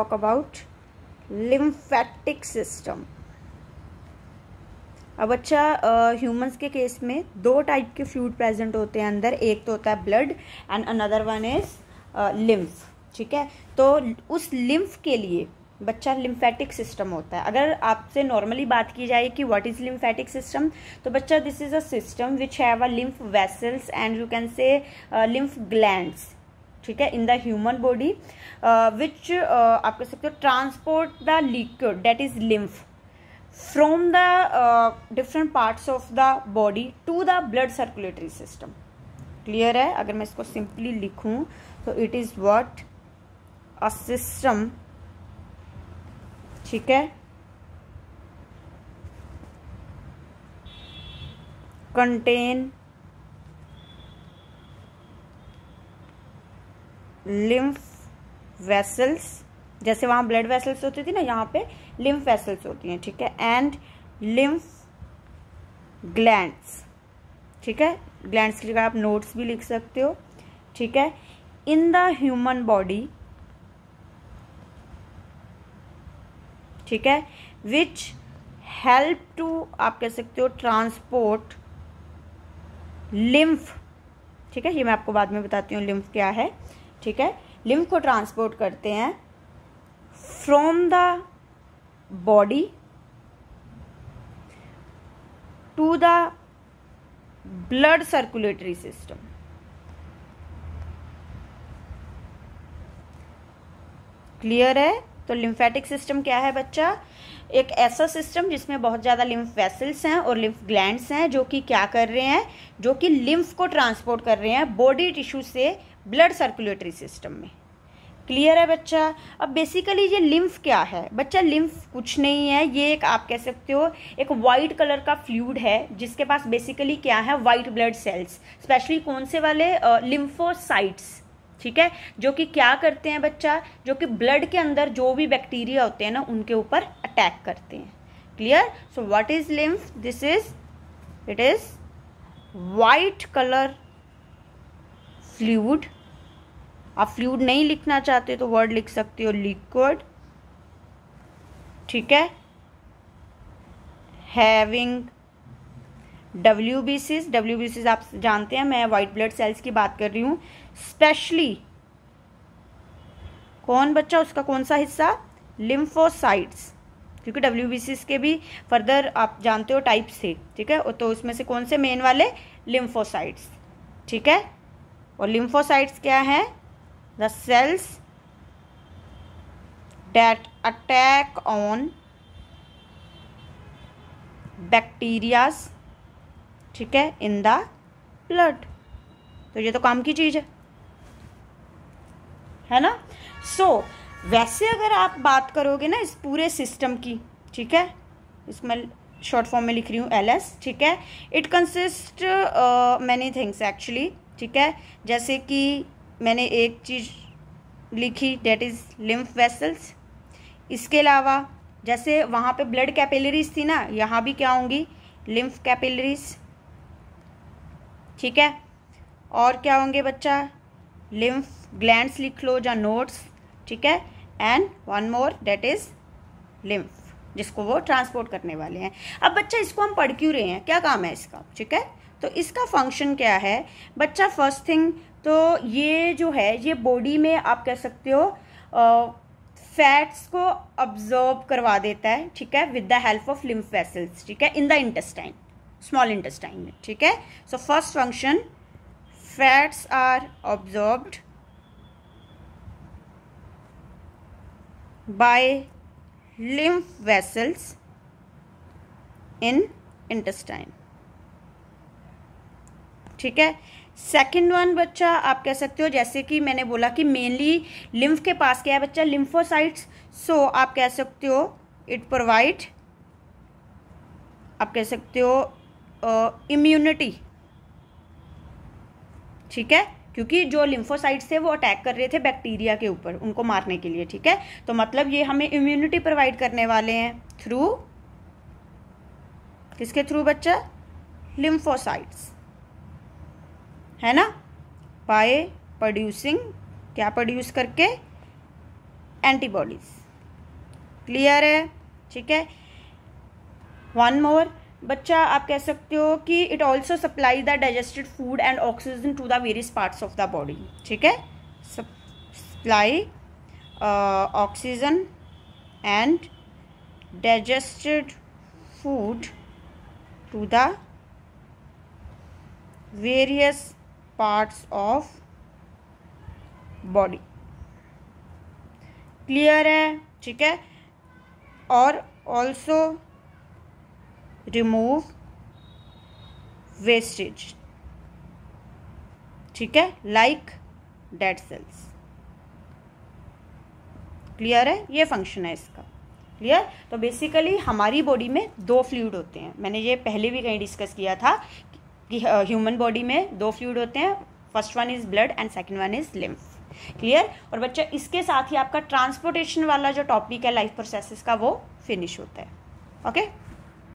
talk about lymphatic system अब अच्छा humans के केस में दो टाइप के फ्लूड प्रेजेंट होते हैं अंदर एक तो होता है blood and another one is lymph ठीक है तो उस लिम्फ के लिए बच्चा लिम्फेटिक सिस्टम होता है अगर आपसे नॉर्मली बात की जाए कि व्हाट इज़ लिम्फेटिक सिस्टम तो बच्चा this is a system which have a lymph vessels and you can say lymph glands ठीक है in the human body which आप कह सकते हो transport the liquid that is lymph from the different parts of the body to the blood circulatory system clear है अगर मैं इसको सिंपली लिखूं तो it is what a system ठीक है कंटेन लिम्फ वेसल्स जैसे वहां ब्लड वेसल्स होती थी ना यहाँ पे लिम्फ वेसल्स होती हैं ठीक है एंड लिम्फ ग्लैंड्स ठीक है ग्लैंड्स की जगह आप नोट्स भी लिख सकते हो ठीक है इन द ह्यूमन बॉडी ठीक है विच हेल्प टू आप कह सकते हो ट्रांसपोर्ट लिम्फ ठीक है ये मैं आपको बाद में बताती हूँ लिम्फ क्या है ठीक है लिम्फ को ट्रांसपोर्ट करते हैं from the body to the blood circulatory system clear है तो लिम्फेटिक सिस्टम क्या है बच्चा एक ऐसा सिस्टम जिसमें बहुत ज़्यादा लिम्फ वेसल्स हैं और लिम्फ ग्लैंड्स हैं जो कि क्या कर रहे हैं जो कि लिम्फ को ट्रांसपोर्ट कर रहे हैं बॉडी टिश्यू से ब्लड सर्कुलेटरी सिस्टम में क्लियर है बच्चा अब बेसिकली ये लिम्फ क्या है बच्चा लिम्फ कुछ नहीं है ये एक आप कह सकते हो एक वाइट कलर का फ्लूड है जिसके पास बेसिकली क्या है वाइट ब्लड सेल्स स्पेशली कौन से वाले लिम्फोसाइट्स ठीक है जो कि क्या करते हैं बच्चा जो कि ब्लड के अंदर जो भी बैक्टीरिया होते हैं ना उनके ऊपर अटैक करते हैं clear so what is lymph this is it is white colour fluid आप फ्लूड नहीं लिखना चाहते तो वर्ड लिख सकते हो लिक्विड ठीक है having W B Cs W B Cs आप जानते हैं मैं व्हाइट ब्लड सेल्स की बात कर रही हूं स्पेशली कौन बच्चा उसका कौन सा हिस्सा लिम्फोसाइट्स क्योंकि डब्ल्यू बी सीज के भी फर्दर आप जानते हो टाइप्स थे ठीक है तो उसमें से कौन से मेन वाले लिम्फोसाइट्स ठीक है और लिम्फोसाइट्स क्या है the cells that attack on bacterias ठीक है इन द ब्लड तो ये तो काम की चीज़ है है ना सो so, वैसे अगर आप बात करोगे ना इस पूरे सिस्टम की ठीक है इसमें शॉर्ट फॉर्म में लिख रही हूँ एल एस ठीक है it consist many things actually ठीक है जैसे कि मैंने एक चीज़ लिखी डेट इज़ लिम्फ वेसल्स इसके अलावा जैसे वहाँ पे ब्लड कैपिलरीज थी ना यहाँ भी क्या होंगी लिम्फ कैपिलरीज ठीक है और क्या होंगे बच्चा लिम्फ ग्लैंड्स लिख लो या नोट्स ठीक है and one more that is lymph जिसको वो ट्रांसपोर्ट करने वाले हैं अब बच्चा इसको हम पढ़ क्यों रहे हैं क्या काम है इसका ठीक है तो इसका फंक्शन क्या है बच्चा फर्स्ट थिंग तो ये जो है ये बॉडी में आप कह सकते हो फैट्स को ऑब्जर्व करवा देता है ठीक है with the help of lymph vessels ठीक है in the intestine small intestine में ठीक है so first function fats are absorbed by lymph vessels in intestine ठीक है सेकेंड वन बच्चा आप कह सकते हो जैसे कि मैंने बोला कि मेनली लिम्फ के पास क्या है बच्चा लिम्फोसाइट्स सो so, आप कह सकते हो इट प्रोवाइड आप कह सकते हो इम्यूनिटी ठीक है क्योंकि जो लिम्फोसाइट्स थे वो अटैक कर रहे थे बैक्टीरिया के ऊपर उनको मारने के लिए ठीक है तो मतलब ये हमें इम्यूनिटी प्रोवाइड करने वाले हैं थ्रू किसके थ्रू बच्चा लिम्फोसाइट्स है ना बाय प्रोड्यूसिंग क्या प्रोड्यूस करके एंटीबॉडीज क्लियर है ठीक है वन मोर बच्चा आप कह सकते हो कि it also supply the digested food and oxygen to the various parts of the body ठीक है supply oxygen and digested food to the various parts of body clear है ठीक है और ऑल्सो रिमूव वेस्टेज ठीक है लाइक डेड सेल्स क्लियर है ये फंक्शन है इसका क्लियर तो बेसिकली हमारी बॉडी में दो फ्लूड होते हैं मैंने ये पहले भी कहीं डिस्कस किया था कि ह्यूमन बॉडी में दो फ्लूड होते हैं first one is blood and second one is lymph clear और बच्चा इसके साथ ही आपका ट्रांसपोर्टेशन वाला जो टॉपिक है लाइफ प्रोसेसेस का वो फिनिश होता है ओके okay?